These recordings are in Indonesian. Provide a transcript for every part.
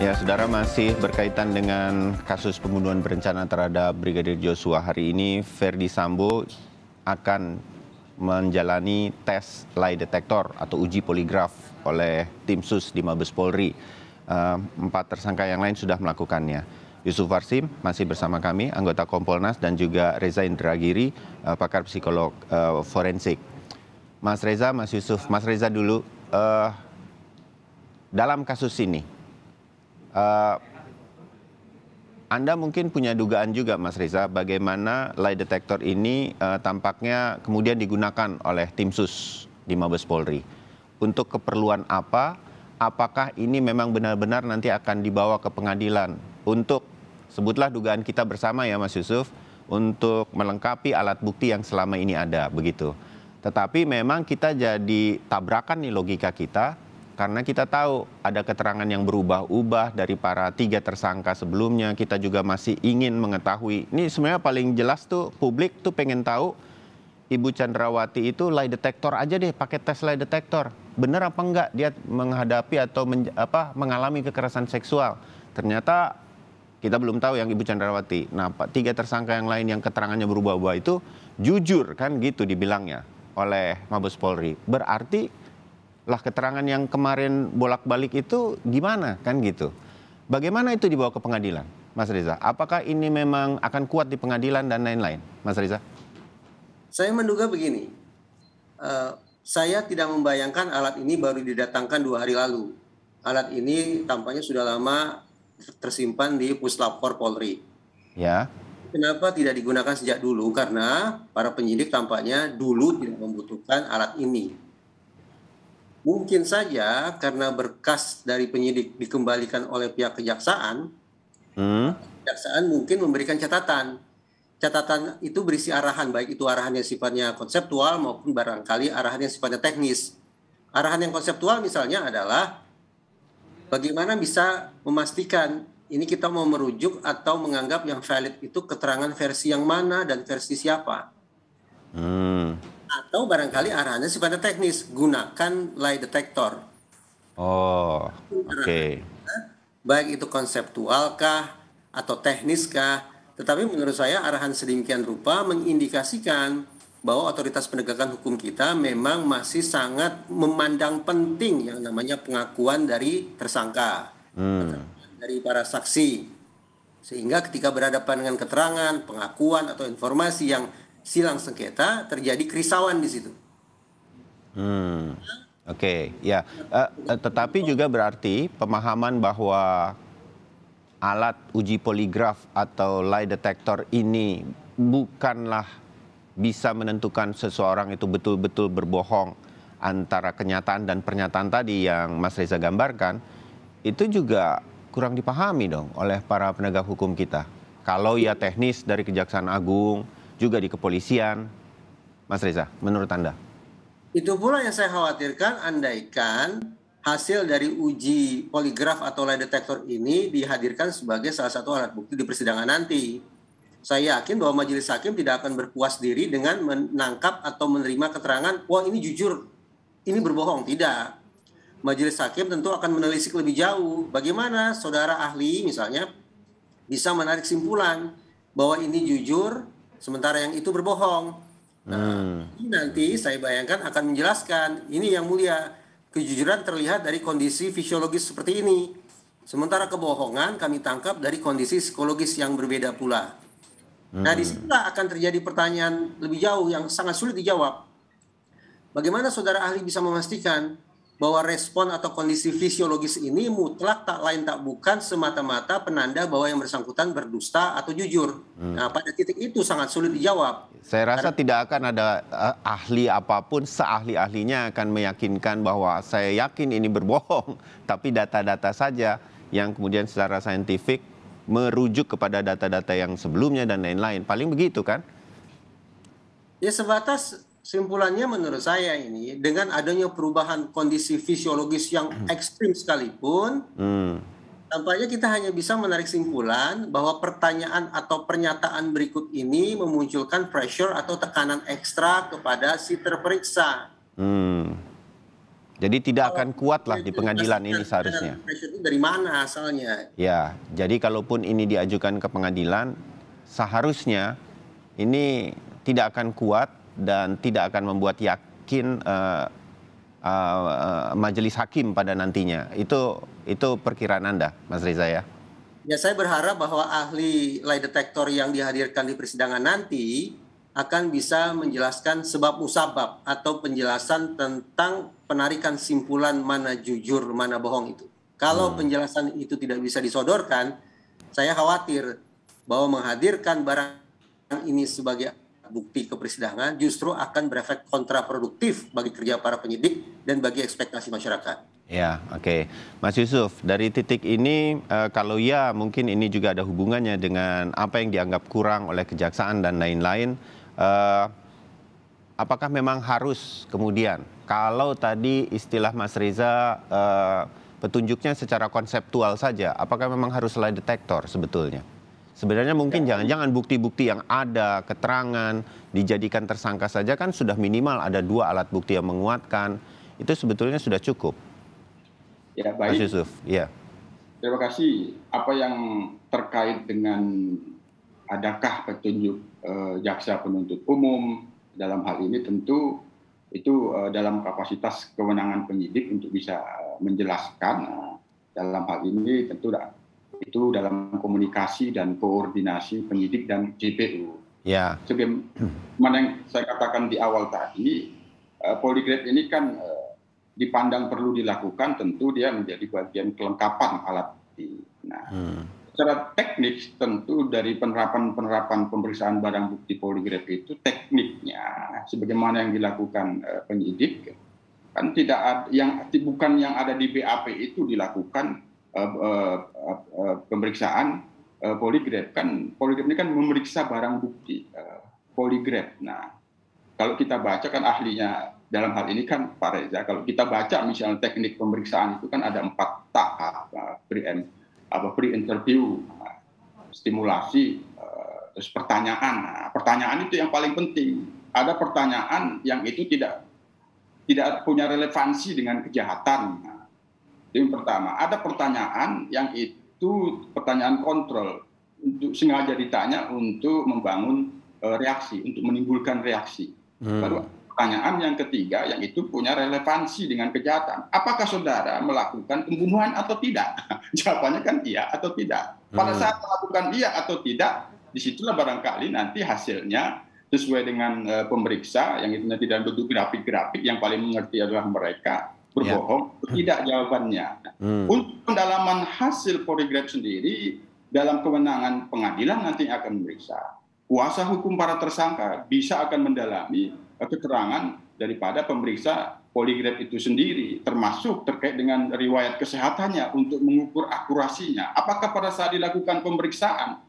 Ya, saudara masih berkaitan dengan kasus pembunuhan berencana terhadap Brigadir Joshua hari ini, Ferdi Sambo akan menjalani tes lie detector atau uji poligraf oleh tim sus di Mabes Polri. Eh, empat tersangka yang lain sudah melakukannya. Yusuf Varsim masih bersama kami, anggota Kompolnas dan juga Reza Indragiri, eh, pakar psikolog eh, forensik. Mas Reza, Mas Yusuf, Mas Reza dulu. dalam kasus ini, uh, Anda mungkin punya dugaan juga, Mas Reza, bagaimana lie detector ini uh, tampaknya kemudian digunakan oleh tim sus di Mabes Polri untuk keperluan apa? Apakah ini memang benar-benar nanti akan dibawa ke pengadilan untuk sebutlah dugaan kita bersama ya Mas Yusuf untuk melengkapi alat bukti yang selama ini ada begitu. Tetapi memang kita jadi tabrakan nih logika kita karena kita tahu ada keterangan yang berubah-ubah dari para tiga tersangka sebelumnya. Kita juga masih ingin mengetahui. Ini sebenarnya paling jelas tuh publik tuh pengen tahu Ibu Chandrawati itu lie detector aja deh, pakai tes lie detector. Benar apa enggak dia menghadapi atau men, apa mengalami kekerasan seksual? Ternyata kita belum tahu yang Ibu Chandrawati. Nah, pak tiga tersangka yang lain yang keterangannya berubah-ubah itu jujur kan gitu dibilangnya oleh Mabes Polri. Berarti lah keterangan yang kemarin bolak-balik itu gimana kan gitu. Bagaimana itu dibawa ke pengadilan, Mas Riza? Apakah ini memang akan kuat di pengadilan dan lain-lain, Mas Riza? Saya menduga begini, uh, saya tidak membayangkan alat ini baru didatangkan dua hari lalu. Alat ini tampaknya sudah lama tersimpan di Puslapor Polri. Ya. Kenapa tidak digunakan sejak dulu? Karena para penyidik tampaknya dulu tidak membutuhkan alat ini. Mungkin saja karena berkas dari penyidik dikembalikan oleh pihak kejaksaan, hmm. kejaksaan mungkin memberikan catatan. Catatan itu berisi arahan, baik itu arahan yang sifatnya konseptual maupun barangkali arahan yang sifatnya teknis. Arahan yang konseptual misalnya adalah bagaimana bisa memastikan ini kita mau merujuk atau menganggap yang valid itu keterangan versi yang mana dan versi siapa. Hmm atau barangkali arahannya sifatnya teknis gunakan lie detector oh oke okay. Nah, baik itu konseptualkah atau tekniskah tetapi menurut saya arahan sedemikian rupa mengindikasikan bahwa otoritas penegakan hukum kita memang masih sangat memandang penting yang namanya pengakuan dari tersangka hmm. dari para saksi sehingga ketika berhadapan dengan keterangan pengakuan atau informasi yang silang sengketa, terjadi kerisauan di situ. Hmm. Oke, okay, ya. Uh, uh, tetapi juga berarti pemahaman bahwa alat uji poligraf atau lie detector ini bukanlah bisa menentukan seseorang itu betul-betul berbohong antara kenyataan dan pernyataan tadi yang Mas Reza gambarkan, itu juga kurang dipahami dong oleh para penegak hukum kita. Kalau ya teknis dari Kejaksaan Agung, juga di kepolisian. Mas Reza, menurut Anda? Itu pula yang saya khawatirkan andaikan hasil dari uji poligraf atau lie detector ini dihadirkan sebagai salah satu alat bukti di persidangan nanti. Saya yakin bahwa majelis hakim tidak akan berpuas diri dengan menangkap atau menerima keterangan, wah ini jujur, ini berbohong. Tidak. Majelis hakim tentu akan menelisik lebih jauh. Bagaimana saudara ahli misalnya bisa menarik simpulan bahwa ini jujur, sementara yang itu berbohong. Nah, hmm. ini nanti saya bayangkan akan menjelaskan ini yang mulia kejujuran terlihat dari kondisi fisiologis seperti ini. Sementara kebohongan kami tangkap dari kondisi psikologis yang berbeda pula. Nah, hmm. Nah, disitulah akan terjadi pertanyaan lebih jauh yang sangat sulit dijawab. Bagaimana saudara ahli bisa memastikan bahwa respon atau kondisi fisiologis ini mutlak tak lain tak bukan semata-mata penanda bahwa yang bersangkutan berdusta atau jujur. Hmm. Nah, pada titik itu sangat sulit dijawab. Saya rasa Karena, tidak akan ada uh, ahli apapun seahli-ahlinya akan meyakinkan bahwa saya yakin ini berbohong, tapi data-data saja yang kemudian secara saintifik merujuk kepada data-data yang sebelumnya dan lain-lain. Paling begitu kan? Ya sebatas simpulannya menurut saya ini dengan adanya perubahan kondisi fisiologis yang hmm. ekstrim sekalipun, hmm. tampaknya kita hanya bisa menarik simpulan bahwa pertanyaan atau pernyataan berikut ini memunculkan pressure atau tekanan ekstra kepada si terperiksa. Hmm. Jadi tidak akan kuat lah di pengadilan ini seharusnya. Pressure Itu dari mana asalnya? Ya, jadi kalaupun ini diajukan ke pengadilan, seharusnya ini tidak akan kuat dan tidak akan membuat yakin uh, uh, majelis hakim pada nantinya. Itu itu perkiraan Anda, Mas riza ya? Ya, saya berharap bahwa ahli lie detector yang dihadirkan di persidangan nanti akan bisa menjelaskan sebab musabab atau penjelasan tentang penarikan simpulan mana jujur, mana bohong itu. Kalau hmm. penjelasan itu tidak bisa disodorkan, saya khawatir bahwa menghadirkan barang ini sebagai bukti ke persidangan justru akan berefek kontraproduktif bagi kerja para penyidik dan bagi ekspektasi masyarakat. Ya, oke. Okay. Mas Yusuf, dari titik ini uh, kalau ya mungkin ini juga ada hubungannya dengan apa yang dianggap kurang oleh kejaksaan dan lain-lain. Uh, apakah memang harus kemudian kalau tadi istilah Mas Reza uh, petunjuknya secara konseptual saja, apakah memang harus lay detektor sebetulnya? Sebenarnya mungkin ya. jangan-jangan ya. bukti-bukti yang ada, keterangan, dijadikan tersangka saja kan sudah minimal ada dua alat bukti yang menguatkan. Itu sebetulnya sudah cukup. Ya, baik. Mas Yusuf, ya. Terima kasih. Apa yang terkait dengan adakah petunjuk eh, jaksa penuntut umum dalam hal ini tentu itu eh, dalam kapasitas kewenangan penyidik untuk bisa eh, menjelaskan. Nah, dalam hal ini tentu itu dalam komunikasi dan koordinasi penyidik dan JPU. Ya. Yeah. Sebagaimana yang saya katakan di awal tadi, eh, poligraf ini kan eh, dipandang perlu dilakukan, tentu dia menjadi bagian kelengkapan alat bukti. Nah, hmm. secara teknis tentu dari penerapan-penerapan pemeriksaan barang bukti poligraf itu tekniknya sebagaimana yang dilakukan eh, penyidik kan tidak ada, yang bukan yang ada di BAP itu dilakukan Eh, eh, eh, pemeriksaan poligraf kan poligraf ini kan memeriksa barang bukti poligraf. Nah, kalau kita baca kan ahlinya dalam hal ini kan Pak Reza, kalau kita baca misalnya teknik pemeriksaan itu kan ada empat tahap, pre apa pre interview, stimulasi, terus pertanyaan. Nah, pertanyaan itu yang paling penting. Ada pertanyaan yang itu tidak tidak punya relevansi dengan kejahatan yang pertama ada pertanyaan yang itu pertanyaan kontrol untuk sengaja ditanya untuk membangun uh, reaksi untuk menimbulkan reaksi hmm. baru pertanyaan yang ketiga yang itu punya relevansi dengan kejahatan. Apakah saudara melakukan pembunuhan atau tidak? Jawabannya kan iya atau tidak. Pada hmm. saat melakukan iya atau tidak, disitulah barangkali nanti hasilnya sesuai dengan uh, pemeriksa yang itu nanti dalam bentuk grafik-grafik yang paling mengerti adalah mereka berbohong ya. tidak jawabannya. Hmm. Untuk pendalaman hasil poligraf sendiri dalam kewenangan pengadilan nanti akan memeriksa. Kuasa hukum para tersangka bisa akan mendalami keterangan daripada pemeriksa poligraf itu sendiri, termasuk terkait dengan riwayat kesehatannya untuk mengukur akurasinya. Apakah pada saat dilakukan pemeriksaan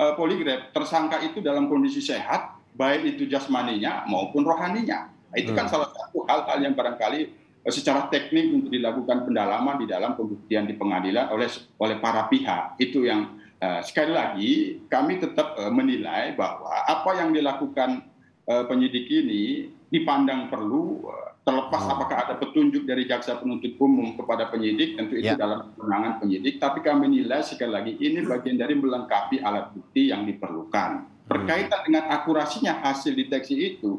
eh, poligraf tersangka itu dalam kondisi sehat, baik itu jasmaninya maupun rohaninya? Nah, itu kan hmm. salah satu hal-hal yang barangkali Eh, secara teknik untuk dilakukan pendalaman di dalam pembuktian di pengadilan oleh oleh para pihak itu yang uh, sekali lagi kami tetap uh, menilai bahwa apa yang dilakukan uh, penyidik ini dipandang perlu uh, terlepas hmm. apakah ada petunjuk dari jaksa penuntut umum kepada penyidik tentu itu yeah. dalam kewenangan penyidik tapi kami nilai sekali lagi ini bagian dari melengkapi alat bukti yang diperlukan hmm. berkaitan dengan akurasinya hasil deteksi itu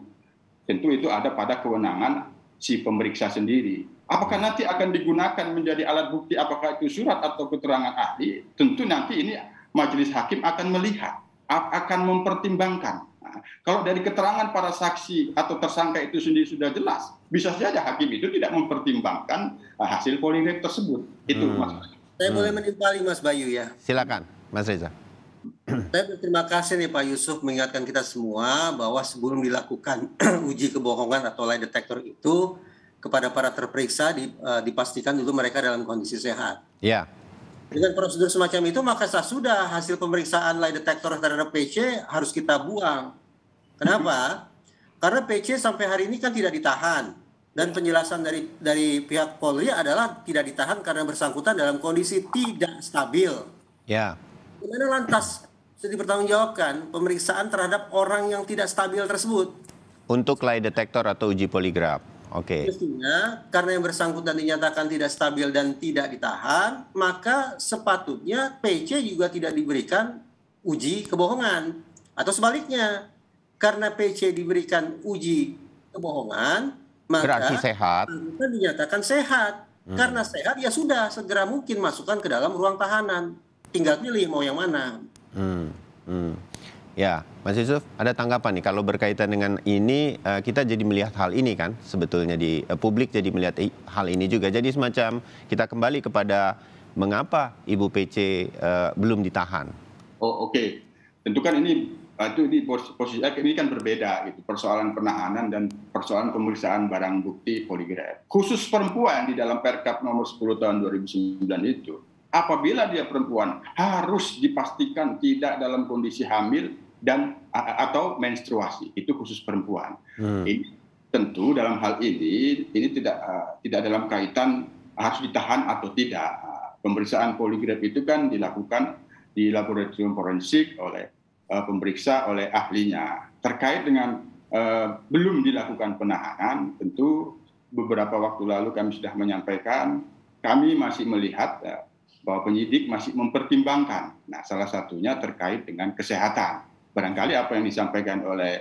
tentu itu ada pada kewenangan si pemeriksa sendiri. Apakah hmm. nanti akan digunakan menjadi alat bukti apakah itu surat atau keterangan ahli? Tentu nanti ini majelis hakim akan melihat, akan mempertimbangkan. Nah, kalau dari keterangan para saksi atau tersangka itu sendiri sudah jelas, bisa saja hakim itu tidak mempertimbangkan ah, hasil poligraf tersebut. Itu hmm. Mas. Saya hmm. boleh menimpali Mas Bayu ya. Silakan, Mas Reza. Saya berterima kasih nih Pak Yusuf mengingatkan kita semua bahwa sebelum dilakukan uji kebohongan atau lie detector itu kepada para terperiksa eh, dipastikan dulu mereka dalam kondisi sehat. Ya. Dengan prosedur semacam itu maka sudah hasil pemeriksaan lie detector terhadap PC harus kita buang. Kenapa? Karena PC sampai hari ini kan tidak ditahan dan penjelasan dari dari pihak Polri adalah tidak ditahan karena bersangkutan dalam kondisi tidak stabil. Ya. Bagaimana lantas sudah dipertanggungjawabkan pemeriksaan terhadap orang yang tidak stabil tersebut. Untuk lay detektor atau uji poligraf. Oke. Okay. karena yang bersangkutan dinyatakan tidak stabil dan tidak ditahan, maka sepatutnya PC juga tidak diberikan uji kebohongan atau sebaliknya. Karena PC diberikan uji kebohongan, maka berarti sehat. dinyatakan sehat. Hmm. Karena sehat ya sudah segera mungkin masukkan ke dalam ruang tahanan. Tinggal pilih mau yang mana. Hmm, hmm. Ya, Mas Yusuf, ada tanggapan nih kalau berkaitan dengan ini eh, kita jadi melihat hal ini kan sebetulnya di eh, publik jadi melihat hal ini juga. Jadi semacam kita kembali kepada mengapa Ibu PC eh, belum ditahan? Oh, oke. Okay. Tentu kan ini ah, itu ini posisi ini kan berbeda gitu persoalan penahanan dan persoalan pemeriksaan barang bukti poligraf khusus perempuan di dalam Perkap nomor 10 tahun 2009 itu apabila dia perempuan harus dipastikan tidak dalam kondisi hamil dan atau menstruasi itu khusus perempuan. Hmm. Ini tentu dalam hal ini ini tidak uh, tidak dalam kaitan harus ditahan atau tidak. Pemeriksaan poligraf itu kan dilakukan di laboratorium forensik oleh uh, pemeriksa oleh ahlinya. Terkait dengan uh, belum dilakukan penahanan, tentu beberapa waktu lalu kami sudah menyampaikan kami masih melihat uh, bahwa penyidik masih mempertimbangkan. Nah, salah satunya terkait dengan kesehatan. Barangkali apa yang disampaikan oleh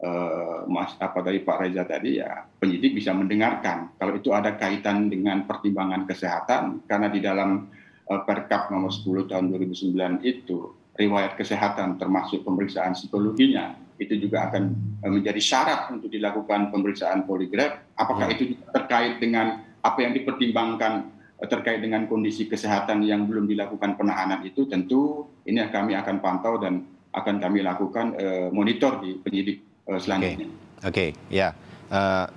eh, Mas apa dari Pak Reza tadi ya penyidik bisa mendengarkan kalau itu ada kaitan dengan pertimbangan kesehatan karena di dalam eh, Perkap nomor 10 tahun 2009 itu riwayat kesehatan termasuk pemeriksaan psikologinya itu juga akan eh, menjadi syarat untuk dilakukan pemeriksaan poligraf apakah ya. itu terkait dengan apa yang dipertimbangkan terkait dengan kondisi kesehatan yang belum dilakukan penahanan itu tentu ini kami akan pantau dan akan kami lakukan uh, monitor di penyidik uh, selanjutnya. Oke, okay. okay. ya. Uh,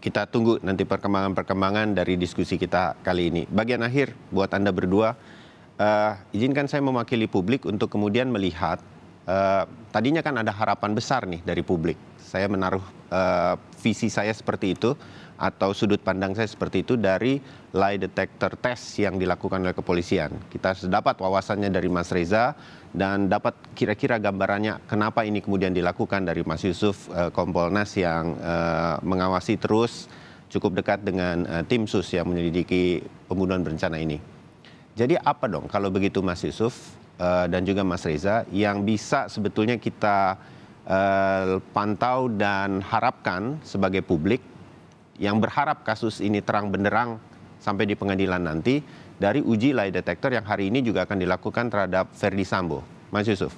kita tunggu nanti perkembangan-perkembangan dari diskusi kita kali ini. Bagian akhir buat Anda berdua, uh, izinkan saya mewakili publik untuk kemudian melihat Uh, tadinya kan ada harapan besar nih dari publik. Saya menaruh uh, visi saya seperti itu atau sudut pandang saya seperti itu dari lie detector test yang dilakukan oleh kepolisian. Kita dapat wawasannya dari Mas Reza dan dapat kira-kira gambarannya kenapa ini kemudian dilakukan dari Mas Yusuf eh, Kompolnas yang eh, mengawasi terus cukup dekat dengan eh, tim sus yang menyelidiki pembunuhan berencana ini. Jadi apa dong kalau begitu Mas Yusuf dan juga Mas Reza yang bisa sebetulnya kita pantau dan harapkan sebagai publik yang berharap kasus ini terang benderang sampai di pengadilan nanti dari uji lie detector yang hari ini juga akan dilakukan terhadap Verdi Sambo. Mas Yusuf.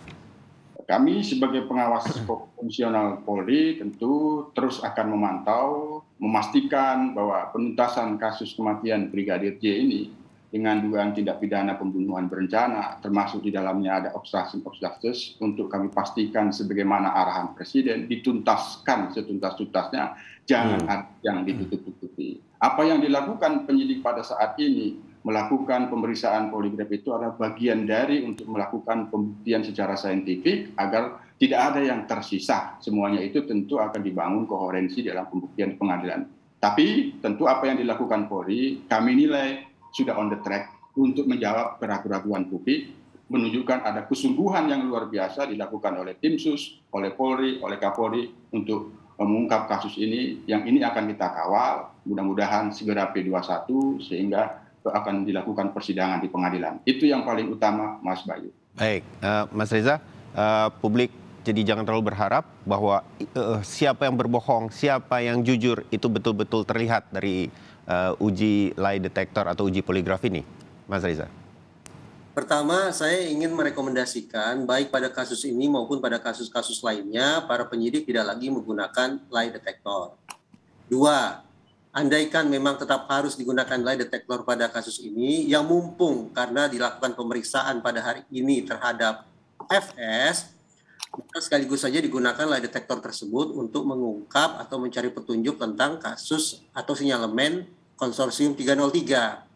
Kami sebagai pengawas fungsional Polri tentu terus akan memantau, memastikan bahwa penuntasan kasus kematian Brigadir J ini dengan dugaan tindak pidana pembunuhan berencana, termasuk di dalamnya ada obstruction of justice, untuk kami pastikan sebagaimana arahan Presiden dituntaskan setuntas-tuntasnya Jangan hmm. ada yang hmm. ditutup-tutupi. Apa yang dilakukan penyidik pada saat ini melakukan pemeriksaan poligraf itu adalah bagian dari untuk melakukan pembuktian secara saintifik agar tidak ada yang tersisa. Semuanya itu tentu akan dibangun koherensi dalam pembuktian pengadilan. Tapi tentu apa yang dilakukan Polri kami nilai sudah on the track untuk menjawab keraguan-keraguan publik, menunjukkan ada kesungguhan yang luar biasa dilakukan oleh tim sus, oleh Polri, oleh Kapolri untuk mengungkap kasus ini, yang ini akan kita kawal, mudah-mudahan segera P21 sehingga akan dilakukan persidangan di pengadilan. Itu yang paling utama, Mas Bayu. Baik, uh, Mas Reza, uh, publik jadi jangan terlalu berharap bahwa uh, siapa yang berbohong, siapa yang jujur itu betul-betul terlihat dari uh, uji lie detector atau uji poligraf ini, Mas Reza. Pertama, saya ingin merekomendasikan baik pada kasus ini maupun pada kasus-kasus lainnya, para penyidik tidak lagi menggunakan lie detector. Dua, andaikan memang tetap harus digunakan lie detector pada kasus ini, yang mumpung karena dilakukan pemeriksaan pada hari ini terhadap FS, maka sekaligus saja digunakan lie detector tersebut untuk mengungkap atau mencari petunjuk tentang kasus atau sinyalemen konsorsium 303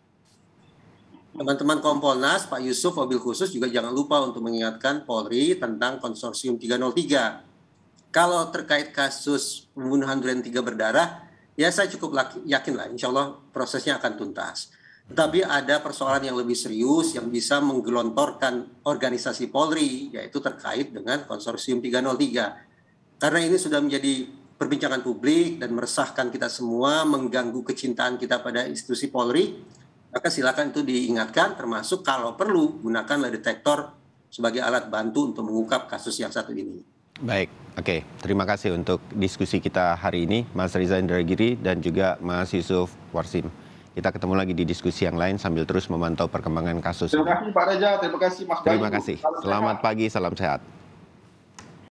Teman-teman Kompolnas, Pak Yusuf, mobil khusus juga jangan lupa untuk mengingatkan Polri tentang konsorsium 303. Kalau terkait kasus pembunuhan Duren 3 berdarah, ya saya cukup yakin lah, insya Allah prosesnya akan tuntas. Tetapi ada persoalan yang lebih serius yang bisa menggelontorkan organisasi Polri, yaitu terkait dengan konsorsium 303. Karena ini sudah menjadi perbincangan publik dan meresahkan kita semua, mengganggu kecintaan kita pada institusi Polri, maka silakan itu diingatkan termasuk kalau perlu gunakanlah detektor sebagai alat bantu untuk mengungkap kasus yang satu ini. Baik, oke. Okay. Terima kasih untuk diskusi kita hari ini, Mas Riza Indragiri dan juga Mas Yusuf Warsim. Kita ketemu lagi di diskusi yang lain sambil terus memantau perkembangan kasus. Terima kasih Pak Reza. terima kasih Mas Bayu. Terima kasih. Selamat pagi, salam sehat.